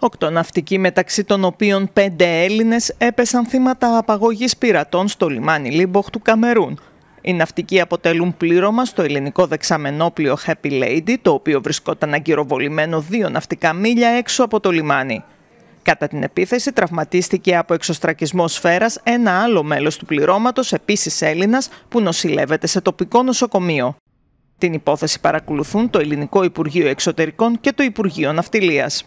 Οκτώ ναυτικοί, μεταξύ των οποίων πέντε Έλληνες, έπεσαν θύματα απαγωγής πειρατών στο λιμάνι Λίμποχ του Καμερούν. Οι ναυτικοί αποτελούν πλήρωμα στο ελληνικό δεξαμενόπλιο Happy Lady, το οποίο βρισκόταν αγκυροβολημένο δύο ναυτικά μίλια έξω από το λιμάνι. Κατά την επίθεση τραυματίστηκε από εξωστρακισμό σφαίρας ένα άλλο μέλος του πληρώματος, επίσης Έλληνας, που νοσηλεύεται σε τοπικό νοσοκομείο. Την υπόθεση παρακολουθούν το Ελληνικό Υπουργείο Εξωτερικών και το Υπουργείο Ναυτιλίας.